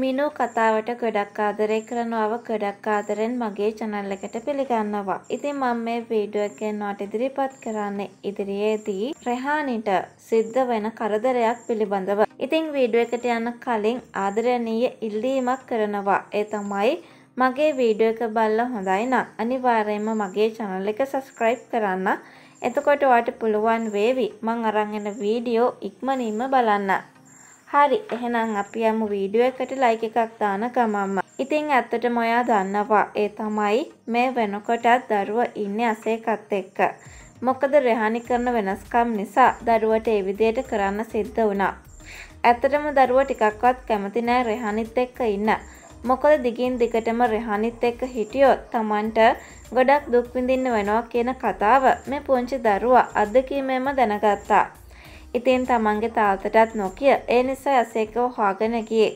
මිනු කතාවට ගොඩක් ආදරය කරනවාව ගොඩක් ආදරෙන් මගේ channel එකට පිළිගන්නවා. ඉතින් මම මේ වීඩියෝ එකෙන් ඔයාලට ඉදිරිපත් කරන්නේ ඉදිරියේදී රෙහානිට සිද්ධ වෙන කරදරයක් පිළිබඳව. ඉතින් වීඩියෝ එකට යන කලින් ආදරණීය ඉල්ලීමක් කරනවා. ඒ තමයි මගේ වීඩියෝ එක බලලා හොඳයි නම් අනිවාර්යයෙන්ම මගේ channel එක subscribe කරන්න. එතකොට ඔයාලට පුළුවන් වේවි මං අරන් එන වීඩියෝ ඉක්මනින්ම බලන්න. හරි එහෙනම් අපි යමු වීඩියෝ එකට ලයික් එකක් දාන ගමම්ම. ඉතින් ඇත්තටම ඔයා දන්නවා ඒ තමයි මේ වෙනකොටත් දරුව ඉන්නේ අසේකත් එක්ක. මොකද රෙහානි කරන වෙනස්කම් නිසා දරුවට ඒ විදියට කරන්න සිද්ධ වුණා. ඇත්තටම දරුව ටිකක්වත් කැමති නෑ රෙහානිත් එක්ක ඉන්න. මොකද දිගින් දිගටම රෙහානිත් එක්ක හිටියොත් Tamanට ගොඩක් දුක් විඳින්න වෙනවා කියන කතාව මේ පුංචි දරුවා අත්දැකීමෙන්ම දැනගත්තා. ඉතින් තමන්ගේ තාතටත් නොකිය ඒ නිසා ඇසේකව හාගෙන ගියේ.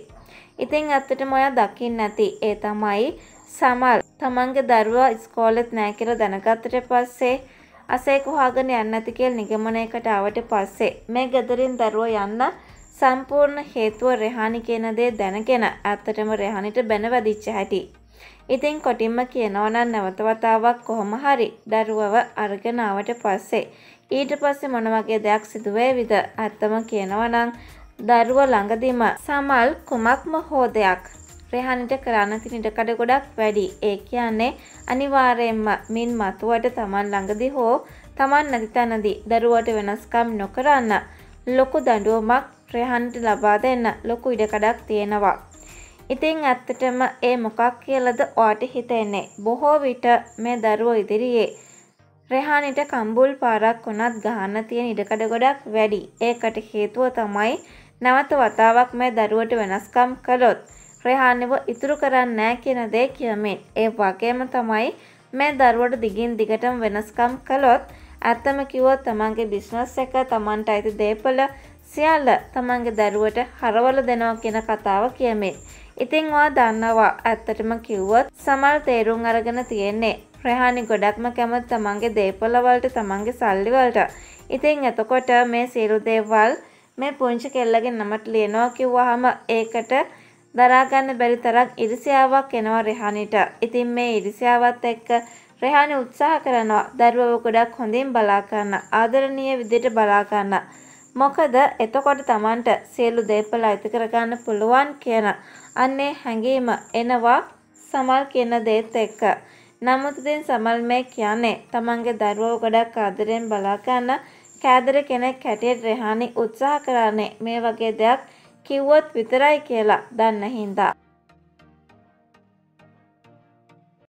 ඉතින් ඇත්තටම ඔයා දකින්න ඇති ඒ තමයි සමල් තමන්ගේ දරුවා ඉස්කෝලෙත් නෑ කියලා දැනගත්තට පස්සේ අසේක හොයාගෙන යන්න ඇති කියලා නිගමනයකට ආවට පස්සේ මේ ගෙදරින් දරුවා යන්න සම්පූර්ණ හේතුව රෙහානි කියන දේ දැනගෙන ඇත්තටම රෙහානිට බැනවැදිච්ච හැටි. ඉතින් කොටින්ම කියනවා නම් නැවත වතාවක් කොහොම හරි දරුවව අරගෙන ආවට පස්සේ ඊට පස්සේ මොන වගේ දෙයක් සිදුවේ විද ඇත්තම කියනවනං දරුව ළඟදිම සමල් කුමක්ම හෝ දෙයක් රෙහනිට කරන්න තිනිටකඩ ගොඩක් වැඩි ඒ කියන්නේ අනිවාරයෙන්ම මින් මතුවට තමන් ළඟදි හෝ තමන් නැති තැනදී දරුවට වෙනස්කම් නොකරන්න ලොකු දඩුවමක් ප්‍රහන්ට ලබා දෙන්න ලොකු ඉඩකඩක් තියෙනවා. ඉතිං ඇත්තටම ඒ මොකක් කියලද ඕට හිතෙන්නේ බොහෝ විට මේ දරුව ඉදිරියේ රෙහානිට කම්බුල් පාරක් වුණත් ගහන්න තියෙන ඉඩකඩ ගොඩක් වැඩි. ඒකට හේතුව තමයි නැවත වතාවක් මේ දරුවට වෙනස්කම් කළොත් රෙහානිව ඉතුරු කරන්නේ නැහැ කියන දේ කියමින් ඒ වගේම තමයි මේ දරුවට දිගින් දිගටම වෙනස්කම් කළොත් ඇත්තම කිව්වොත් තමන්ගේ බිස්නස් එක තමන්ට අයිති දේපල සියල්ල තමන්ගේ දරුවට හරවල දෙනවා කියන කතාව කියමින් ඉතින් වා දන්නවා ඇත්තටම කිව්වොත් සමල් තේරුම් අරගෙන තියෙන්නේ ප්‍රහානි ගොඩක්ම කැමති තමන්ගේ දේපලවලට තමන්ගේ සල්ලිවලට ඉතින් එතකොට මේ සියලු දේවල් මේ පුංචි කෙල්ලගේ නමට ලියනවා කිව්වහම ඒකට දරාගන්න බැරි තරම් ඉරිසියාවක් එනවා රෙහානිට. ඉතින් මේ ඉරිසියාවත් එක්ක රෙහානි උත්සාහ කරනවා දරුවව ගොඩක් හොඳින් බලා ගන්න, ආදරණීය විදිහට බලා ගන්න. මොකද එතකොට Tamanට සියලු දේපල අයිති කරගන්න පුළුවන් කියන අන්නේ හැඟීම එනවා සමල් කියන දේත් එක්ක. නමුත් ඉතින් සමල් මේ කියන්නේ තමන්ගේ දරුවෝ ගොඩක් ආදරෙන් බලා ගන්න කෑදර කෙනෙක් හැටියට රෙහානි උත්සාහ කරන්නේ මේ වගේ දෙයක් කිව්වොත් විතරයි කියලා දන්න හින්දා.